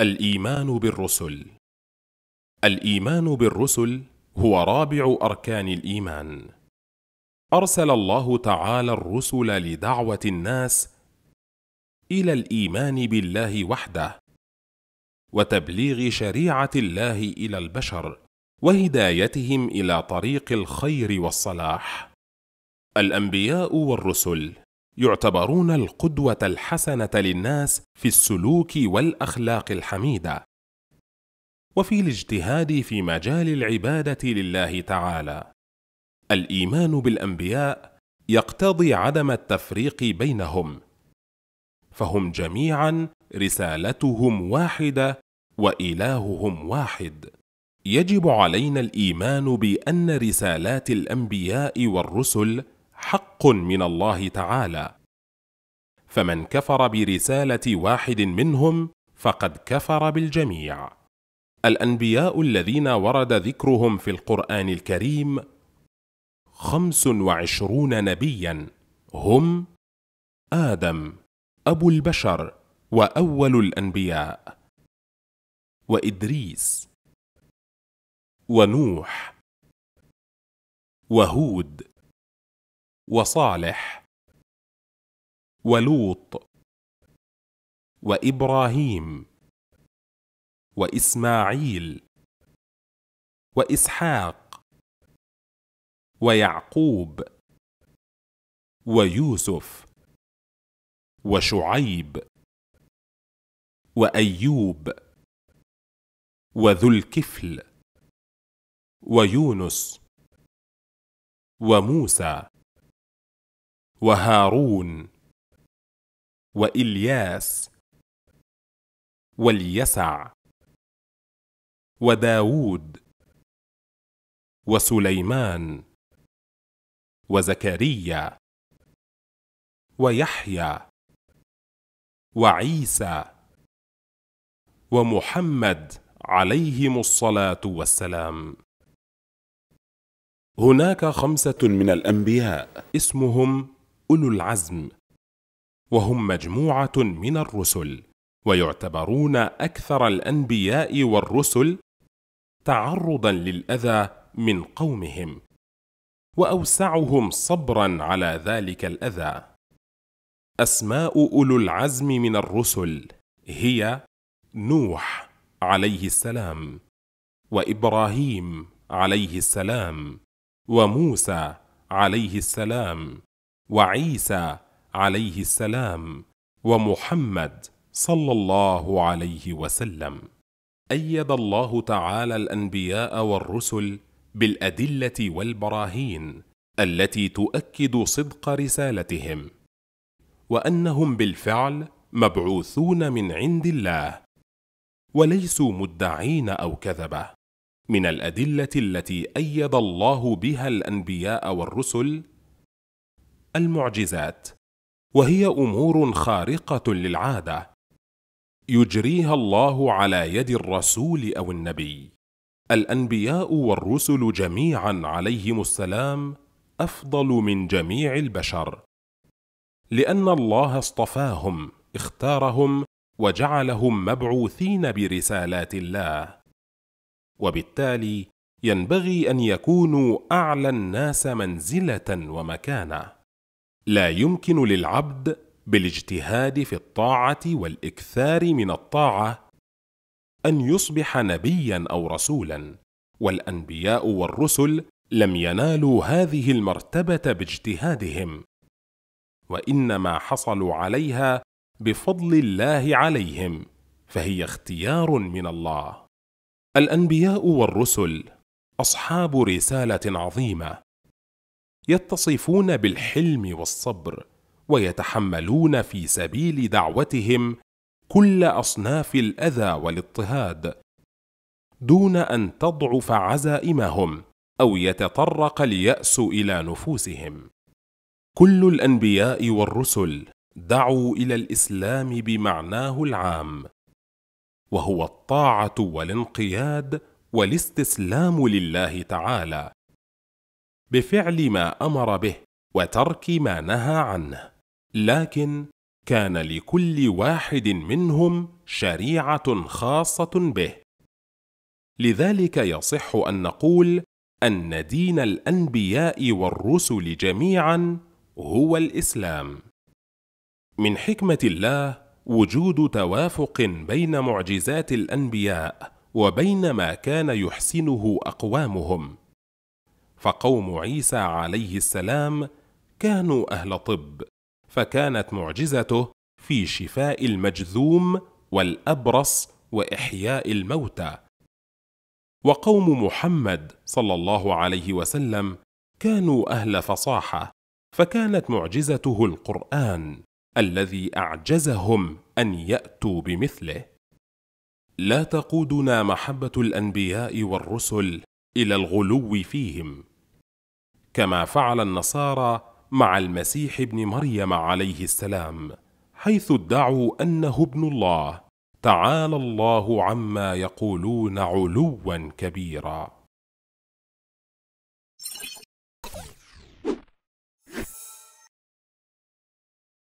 الإيمان بالرسل الإيمان بالرسل هو رابع أركان الإيمان أرسل الله تعالى الرسل لدعوة الناس إلى الإيمان بالله وحده وتبليغ شريعة الله إلى البشر وهدايتهم إلى طريق الخير والصلاح الأنبياء والرسل يعتبرون القدوه الحسنه للناس في السلوك والاخلاق الحميده وفي الاجتهاد في مجال العباده لله تعالى الايمان بالانبياء يقتضي عدم التفريق بينهم فهم جميعا رسالتهم واحده والههم واحد يجب علينا الايمان بان رسالات الانبياء والرسل حق من الله تعالى فمن كفر برساله واحد منهم فقد كفر بالجميع الانبياء الذين ورد ذكرهم في القران الكريم خمس وعشرون نبيا هم ادم ابو البشر واول الانبياء وادريس ونوح وهود وصالح ولوط وابراهيم واسماعيل واسحاق ويعقوب ويوسف وشعيب وايوب وذو الكفل ويونس وموسى وهارون والياس واليسع وداود وسليمان وزكريا ويحيى وعيسى ومحمد عليهم الصلاه والسلام هناك خمسه من الانبياء اسمهم أولو العزم وهم مجموعة من الرسل ويعتبرون أكثر الأنبياء والرسل تعرضا للأذى من قومهم وأوسعهم صبرا على ذلك الأذى أسماء أولو العزم من الرسل هي نوح عليه السلام وإبراهيم عليه السلام وموسى عليه السلام وعيسى عليه السلام ومحمد صلى الله عليه وسلم ايد الله تعالى الانبياء والرسل بالادله والبراهين التي تؤكد صدق رسالتهم وانهم بالفعل مبعوثون من عند الله وليسوا مدعين او كذبه من الادله التي ايد الله بها الانبياء والرسل المعجزات وهي امور خارقه للعاده يجريها الله على يد الرسول او النبي الانبياء والرسل جميعا عليهم السلام افضل من جميع البشر لان الله اصطفاهم اختارهم وجعلهم مبعوثين برسالات الله وبالتالي ينبغي ان يكونوا اعلى الناس منزله ومكانه لا يمكن للعبد بالاجتهاد في الطاعه والاكثار من الطاعه ان يصبح نبيا او رسولا والانبياء والرسل لم ينالوا هذه المرتبه باجتهادهم وانما حصلوا عليها بفضل الله عليهم فهي اختيار من الله الانبياء والرسل اصحاب رساله عظيمه يتصفون بالحلم والصبر ويتحملون في سبيل دعوتهم كل اصناف الاذى والاضطهاد دون ان تضعف عزائمهم او يتطرق الياس الى نفوسهم كل الانبياء والرسل دعوا الى الاسلام بمعناه العام وهو الطاعه والانقياد والاستسلام لله تعالى بفعل ما امر به وترك ما نهى عنه لكن كان لكل واحد منهم شريعه خاصه به لذلك يصح ان نقول ان دين الانبياء والرسل جميعا هو الاسلام من حكمه الله وجود توافق بين معجزات الانبياء وبين ما كان يحسنه اقوامهم فقوم عيسى عليه السلام كانوا اهل طب فكانت معجزته في شفاء المجذوم والابرص واحياء الموتى وقوم محمد صلى الله عليه وسلم كانوا اهل فصاحه فكانت معجزته القران الذي اعجزهم ان ياتوا بمثله لا تقودنا محبه الانبياء والرسل الى الغلو فيهم كما فعل النصارى مع المسيح ابن مريم عليه السلام حيث ادعوا انه ابن الله تعالى الله عما يقولون علوا كبيرا